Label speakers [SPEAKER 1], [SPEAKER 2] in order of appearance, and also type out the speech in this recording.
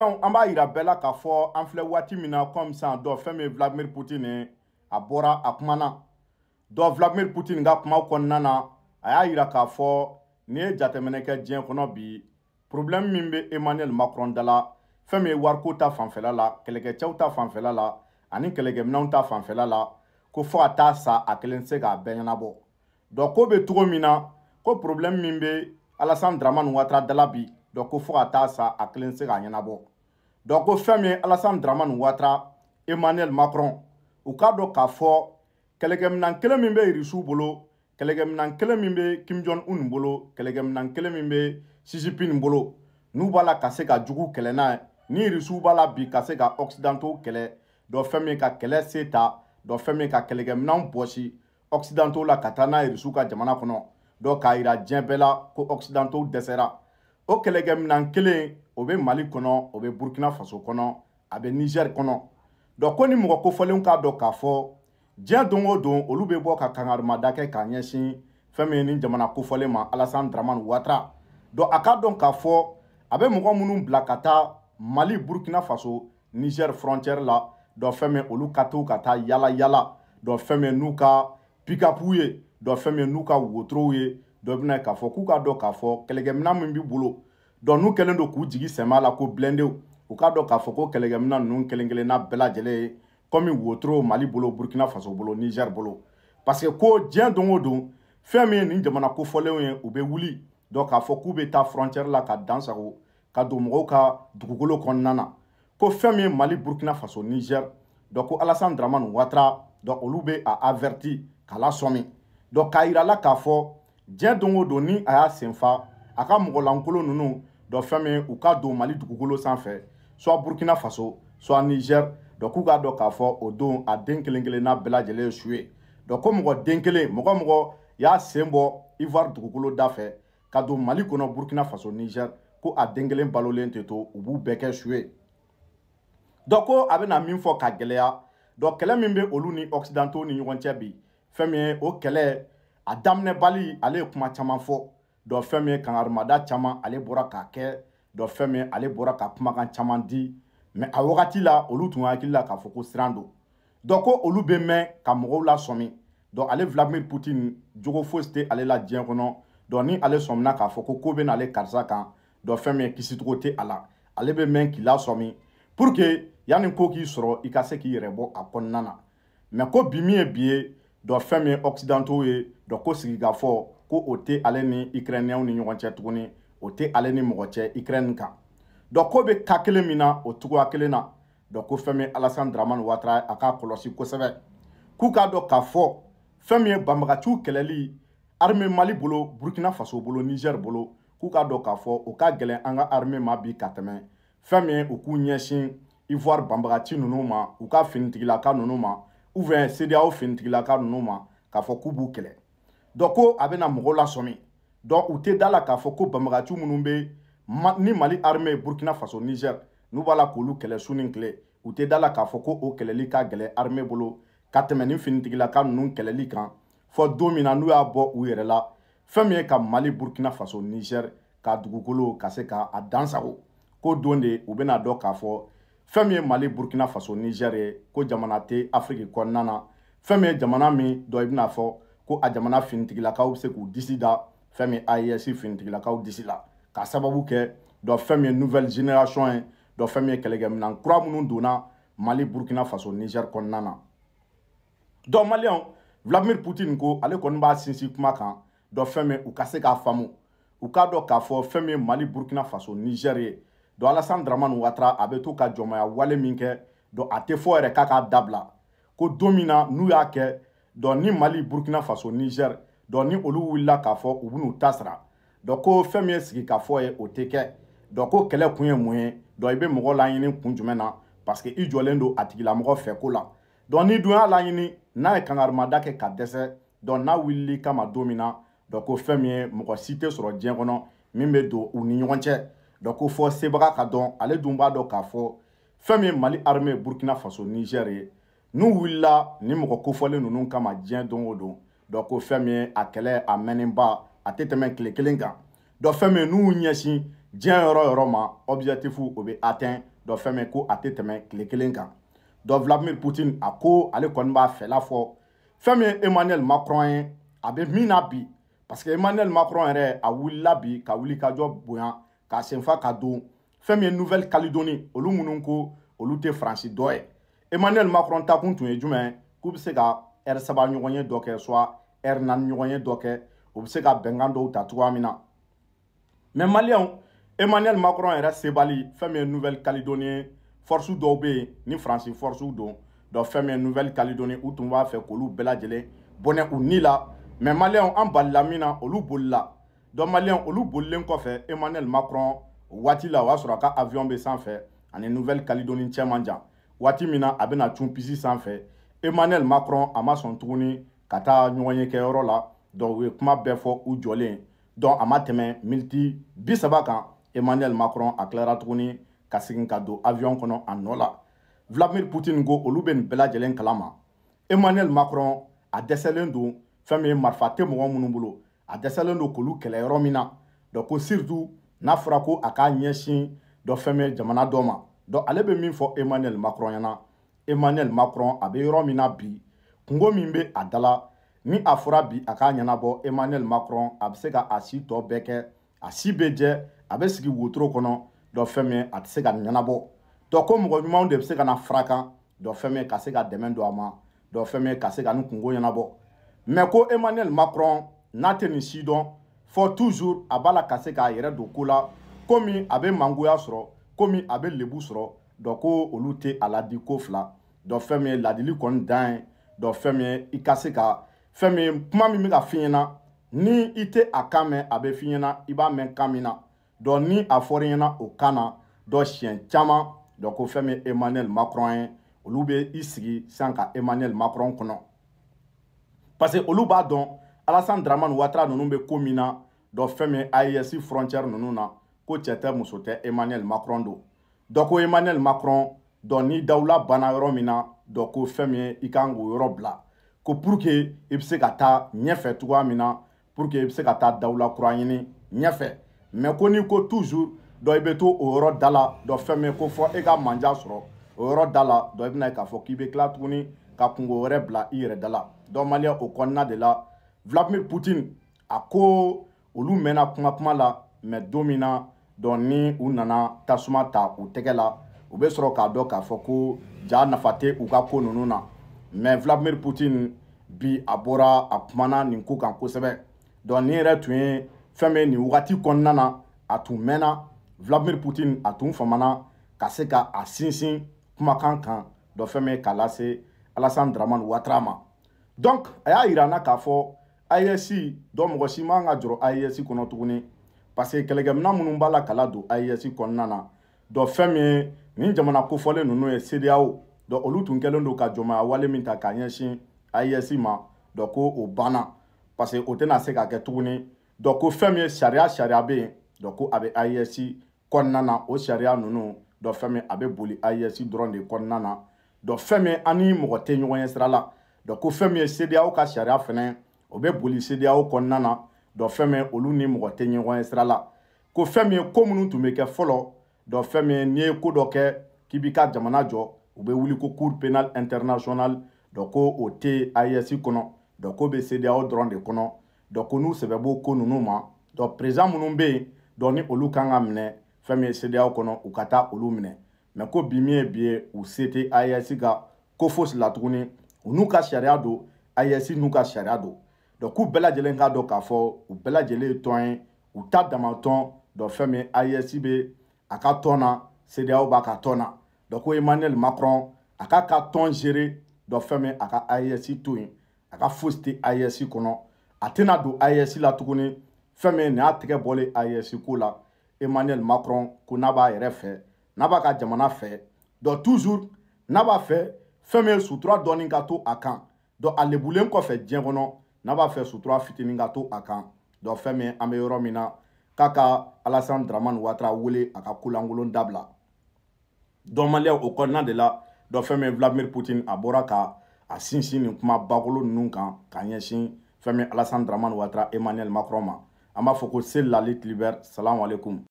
[SPEAKER 1] an b'a yira bɛɛ la k'a fɔ an filɛ waati min na kɔmi sisan dɔ fɛn min ye vladimir putin a bɔra a kumana dɔ vladimir putin ka kuma kɔnɔna na a y'a yira k'a fɔ n'i ye jateminɛ kɛ diɲɛ kɔnɔ bi problème min bɛ emmanuel macron dala fɛn min ye wariko ta fanfɛla la kɛlɛkɛcɛw ta fanfɛla la ani kɛlɛkɛminɛw ta fanfɛla la ko fɔ a t'a sa a kelen tɛ se k'a bɛɛ ɲɛnabɔ dɔ ko bɛ cogo min na ko problème min bɛ alassane dramane ouattara dala bi dɔ ko fɔ ka taa sa a kelen tɛ se k'a ɲɛnabɔ donc ko fɛn min ye alasani daramani watara emmanuel macron u k'a dɔn k'a fɔ kɛlɛkɛminɛn kelen min bɛ irisiw bolo kɛlɛkɛminɛn kelen min bɛ kim jong un bolo kɛlɛkɛminɛn kelen min bɛ sisipin bolo n'u b'a la ka se ka jugu kɛlɛ n'a ye ni irisiw b'a la bi ka se ka occidentaux kɛlɛ dɔ fɛn min ka kɛlɛ se ta dɔ fɛn min ka kɛlɛkɛminɛnw bɔsi occidentaux la ka taa n'a ye irisiw ka jamana kɔnɔ dɔ k'a yira diɲɛ bɛɛ la ko occidentaux dɛsɛra o kɛlɛkɛminɛn kelen o bɛ mali kɔnɔ o bɛ burukina faso kɔnɔ a bɛ nizɛri kɔnɔ dɔn ko ni mɔgɔ kofɔlenw k'a dɔn k'a fɔ diɲɛ don o don olu bɛ bɔ ka kangarimada kɛ k'a ɲɛsin fɛn min ye nin jamana kofɔlen ma alasan daramani watara dɔn a k'a dɔn k'a fɔ a bɛ mɔgɔ minnu bila ka taa mali burukina faso nizɛri frontière la dɔn fɛn min olu ka to ka taa yala yala dɔn fɛn min n'u ka pikapu ye dɔn fɛn min n'u ka wotorow ye dɔ bɛna k'a fɔ k'u k'a dɔn k'a fɔ kɛlɛkɛminɛn min b'i bolo dɔn n'u kɛlen don k'u jigi sɛmɛ a la ko bilendenw u k'a dɔn k'a fɔ ko kɛlɛkɛminɛn ninnu kelen kelen n'a bɛɛ lajɛlen ye kɔmi wotoro mali bolo burukina faso bolo nizɛri bolo parce que ko diɲɛ don o don fɛn min ye nin jamana kofɔlenw ye u bɛ wuli dɔn k'a fɔ k'u bɛ taa frontière la ka dan sago ka don mɔgɔw ka dugukolo kɔnɔna na ko fɛn min ye mali burukina faso nizɛri dɔn ko alassane dramane watara dɔn olu bɛ a averti k'a lasɔmi dɔn k'a yira a la k'a fɔ diɲɛ don o don ni a y'a senfa a ka mɔgɔlankolon ninnu dɔn fɛn min u ka don mali dugukolo sanfɛ soit burkina faso soit niger dɔn k'u k'a dɔn k'a fɔ o don a den kelen kelen n'a bɛɛ lajɛlen ye su ye dɔn ko mɔgɔ den kelen mɔgɔ mɔgɔ y'a sen bɔ ivoire dugukolo da fɛ ka don mali kɔnɔ burkina faso niger ko a den kelen balolen tɛ to u b'u bɛɛ kɛ su ye dɔn ko a bɛna min fɔ ka gɛlɛya dɔn kɛlɛ min bɛ olu ni occidentaux ni ɲɔgɔn cɛ bi fɛn min ye o kɛlɛ a daminɛbali ale ye kuma caman fɔ dɔn fɛn min ye kangarimada caman ale bɔra k'a kɛ dɔn fɛn min ale bɔra ka kumakan caman di mɛ a wagati la olu tun hakili la k'a fɔ ko siran don dɔn ko olu bɛ mɛn ka mɔgɔw lasɔmi dɔn ale vladimir putin jogo fosi tɛ ale la diɲɛ kɔnɔ dɔn ni ale sɔmina k'a fɔ ko ko bɛ n'ale karisa kan dɔn fɛn min ye kisicogo tɛ a la ale bɛ mɛn k'i lasɔmi pour que yanni ko k'i sɔrɔ i ka se k'i yɛrɛ bɔ a kɔnɔna na mɛ ko bi min ye bi ye dɔn fɛn min ye ɔkisidantɔw ye dɔn ko sigikafɔ ko o tɛ ale ni ukrainienw ni ɲɔgɔn cɛ tuguni o tɛ ale ni mɔgɔ cɛ ukraine kan donc ko bɛ taa kelen min na o cogoya kelen na donc ko fɛn min alassane dramane watara a k'a kɔlɔsi kosɛbɛ k'u k'a dɔn k'a fɔ fɛn min ye banbagaciw kɛlɛli armée mali bolo burkina faso bolo niger bolo k'u k'a dɔn k'a fɔ o ka gɛlɛn an ka armée ma bi ka tɛmɛ fɛn min ye u k'u ɲɛsin ivoire banbagaci ninnu ma u ka finitigilaka ninnu ma ou bien cdao finitigilaka ninnu ma k'a fɔ k'u b'u kɛlɛ dɔn ko a bɛna mɔgɔw lasɔmi dɔn u tɛ da la k'a fɔ ko banbagaci minnu bɛ ma ni mali armée burkina faso niger n'u b'a la k'olu kɛlɛ su ni tile u tɛ da la k'a fɔ ko o kɛlɛli ka gɛlɛ armée bolo ka tɛmɛ ni finitigilaka ninnu kɛlɛli kan fɔ don min na n'u y'a bɔ u yɛrɛ la fɛn min ye ka mali burkina faso niger ka dugukolo ka se ka a dansago ko don de u bɛna dɔn k'a fɔ fɛn min ye mali burkina faso niger ye ko jamana tɛ afiriki kɔnɔna na fɛn min ye jamana min dɔ i bɛna fɔ kou adyamana finitikila ka ou se kou disi da, feme ayesi finitikila ka ou disi la, ka sababouke, do feme nouvel jenerasyon, e, do feme kelege menan, kwa mounon donan, mali burkina faso nijer kon nana. Do mali an, vlamir poutin kou, ale kon mba sinsi kou makan, do feme ukase ka famo, ukado ka fo, feme mali burkina faso nijere, do alasan drama nou atra, abe tou ka jomaya wale minkè, do ate fo ere kaka dabla, kou domina nou yake, dɔn ni mali burkina faso niger dɔn ni olu wulila k'a fɔ u bin'u ta sara dɔn ko fɛn min ye sigikafɔ ye o tɛ kɛ dɔn ko kɛlɛ kun ye mun ye dɔn i bɛ mɔgɔ laɲini kun jumɛn na parce que i jɔlen don a tigilamɔgɔ fɛ ko la dɔn n'i dun y'a laɲini n'a ye kangarimada kɛ ka dɛsɛ dɔn n'a wulili kama don min na dɔn ko fɛn min ye mɔgɔ si tɛ sɔrɔ diɲɛ kɔnɔ min bɛ don u ni ɲɔgɔn cɛ dɔn ko fɔ sebaga ka dɔn ale dun b'a dɔn k'a fɔ fɛn min ye mali armée burkina faso niger ye n'u wulila ni mɔgɔ kofɔlen ninnu kama diɲɛ don o don dɔ ko fɛn min ye a kɛlɛ a mɛnenba a tɛ tɛmɛ tile kelen kan dɔ fɛn min n'u ɲɛsin diɲɛ yɔrɔ yɔrɔ ma objectif o bɛ atteint dɔ fɛn min ko a tɛ tɛmɛ tile kelen kan dɔ vladimir putin a ko ale kɔni b'a fɛla fɔ fɛn min ye emmanuel macron ye a bɛ min na bi parce que emmanuel macron yɛrɛ a wulila bi ka wuli ka jɔ bonya k'a senfa ka don fɛn min ye nouvelle calédonie olu minnu ko olu tɛ faransi dɔ ye emmanuel macron takun tun ye jumɛn k'u bɛ se ka ɛri saba ɲɔgɔn ye dɔ kɛ soit ɛri naani ɲɔgɔn ye dɔ kɛ u bɛ se ka bɛnkan dɔw ta cogoya min na mɛ maliyɛnw emmanuel macron yɛrɛ sebali fɛn min ye nouvelle calédonie ye force dɔw bɛ yen ni faransi force don dɔ fɛn min ye nouvelle calédonie u tun b'a fɛ k'olu bɛɛ lajɛlen bɔnɛ u ni la mɛ maliyɛnw an balila min na olu bolila dɔn maliyɛnw olu bolilen kɔfɛ emmanuel macron o waati la o y'a sɔrɔ a ka avion bɛ sanfɛ ani nouvelle calédonie cɛ man jan waati min na a bɛna cun pisi sanfɛ emmanuel macron a ma sɔn tuguni ka taa ɲɔgɔn ye kɛyɔrɔ la dɔnku u ye kuma bɛɛ fɔ u jɔlen dɔn a ma tɛmɛ militi bi saba kan emmanuel macron a tilara tuguni ka segin ka don avion kɔnɔ a nɔ la vladimir putin ko olu bɛ nin bɛɛ lajɛlen kalama emmanuel macron a dɛsɛlen don fɛn min ye marifa tɛ mɔgɔ minnu bolo a dɛsɛlen don k'olu kɛlɛ yɔrɔ min na dɔn ko siritu n'a fɔra ko a k'a ɲɛsin dɔ fɛn min ye jamana dɔ ma donc ale bɛ min fɔ emmanuel macron ɲɛna emmanuel macron a bɛ yɔrɔ min na bi kungo min bɛ a dala ni a fɔra bi a k'a ɲɛnabɔ emmanuel macron a bɛ se ka a si tɔ bɛɛ kɛ a si bɛ jɛ a bɛ sigi wotoro kɔnɔ dɔ fɛn min a tɛ se ka ɲɛnabɔ dɔ ko mɔgɔ ɲumanw de bɛ se ka na fara kan dɔ fɛn min ka se ka dɛmɛ don a ma dɔ fɛn min ka se ka nin kungo ɲɛnabɔ mɛ ko emmanuel macron n'a tɛ nin si dɔn fɔ toujours a b'a la ka se k'a yɛrɛ don ko la komi a bɛ mangoya sɔrɔ komi a bɛ lebu sɔrɔ dɔ ko olu tɛ a ladi ko fila dɔ fɛn min ye ladili kɔni dan ye dɔ fɛn min ye i ka se ka fɛn min ye kuma min bɛ ka f'i ɲɛna ni i tɛ a kan mɛn a bɛ f'i ɲɛna i b'a mɛn kan min na dɔ ni a fɔr'i ɲɛna o kan na dɔ siɲɛ caman dɔ ko fɛn min ye emmanuel macron ye olu bɛ i sigi sisan ka emmanuel macron kɔnɔ parce que olu b'a dɔn alassane dramane ouattara ninnu bɛ ko min na dɔ fɛn min ye aes frontière ninnu na ko cɛ tɛ muso tɛ emmanuel macron don dɔ ko emmanuel macron dɔ ni dawula banna yɔrɔ min na dɔ ko fɛn min ye i kan k'o yɔrɔ bila ko pour que i bɛ se ka taa ɲɛfɛ cogoya min na pour que i bɛ se ka taa dawula kura ɲini ɲɛfɛ mɛ ko ni ko toujours dɔ i bɛ to o yɔrɔ da la dɔ fɛn min ko fɔ e ka manja sɔrɔ o yɔrɔ da la dɔ i bɛ na ye k'a fɔ k'i bɛ tila tuguni ka kungo wɛrɛ bila i yɛrɛ da la dɔ maliyɛn o kɔnɔna de la vladimir poutine a ko olu mɛnna kuma kuma la mɛ don min na dɔn ni u nana tasuma ta u tɛgɛ la u bɛ sɔrɔ k'a dɔn k'a fɔ ko ja nafa tɛ u ka ko ninnu na mɛ vladimir putin bi a bɔra a kumana nin ko kan kosɛbɛ dɔn nin yɛrɛ tun ye fɛn min ye nin wagati kɔnɔna na a tun mɛnna vladimir putin a tun famana ka se ka a sinsin kumakan kan dɔ fɛn min ye k'a lase alassane dramane watara ma donc a y'a yira n na k'a fɔ AES dɔn mɔgɔ si man ka jɔrɔ AES kɔnɔ tuguni parce que kɛlɛkɛminɛn minnu b'a la kala don AES kɔnɔna do dɔ fɛn min ye nin jamana kofɔlen ninnu ye CEDEAO dɔ olu tun kɛlen don ka jɔnmaya wale min k'a ɲɛsin AES ma do ko o banna parce que o tɛna se ka kɛ do dɔ ko fɛn min ye sariya sariya ko a bɛ AES o sharia ninnu do fɛn abe a bɛ boli AES dɔrɔn de kɔnɔna na dɔ fɛn min an ni mɔgɔ tɛ ɲɔgɔn ye sira la dɔ ko fɛn min ye ka sariya fɛnɛ o boli CEDEAO kɔnɔna dɔn fɛn min olu ni mɔgɔ tɛ ɲɔgɔn ye sira la ko fɛn min ye ko minnu tun bɛ kɛ fɔlɔ dɔn fɛn min n'i ye ko dɔ kɛ k'i b'i ka jamana jɔ u bɛ wuli ko cour pénal international dɔn ko o tɛ AES kɔnɔ dɔn ko bɛ CEDEAO dɔrɔn de kɔnɔ dɔn ko n'u sɛbɛ b'o ko ninnu ma dɔn président minnu bɛ yen dɔn ni olu kan ka minɛ fɛn min ye CEDEAO kɔnɔ u ka taa olu minɛ mɛ ko bi min ye bi ye u se tɛ AES ka ko fosi la tuguni u n'u ka sariya don AES n'u ka sariya don donc k'u bɛɛ lajɛlen k'a dɔn k'a fɔ u bɛɛ lajɛlen ye tɔn ye u ta dama tɔn donc fɛn min AES bɛ a ka tɔn na CEDEAO b'a ka tɔn na donc ko Emmanuel Macron a k'a ka tɔn gérer donc fɛn min a ka AES to yen a ka fosi tɛ AES kɔnɔ a tɛna don AES la tuguni fɛn min nin y'a tɛgɛ bɔlen AES ko la Emmanuel Macron ko n'a b'a yɛrɛ fɛ n'a b'a ka jamana fɛ donc toujours n'a b'a fɛ fɛn min ye sutura dɔɔni ka to a kan donc a lebulen kɔfɛ diɲɛ kɔnɔ n'a b'a fɛ sutura fitinin ka to a kan dɔ fɛn min an bɛ yɔrɔ min na k'a ka alasani daramani watara wele a ka kolankolon dabila dɔnbaliya o kɔnɔna de la dɔ fɛn min vladimir putin a bɔra ka a sinsin nin kuma bakolo ninnu kan ka ɲɛsin fɛn min alasani daramani watara emmanuel macron ma an b'a fɔ ko se lali tilibɛri salamu alekum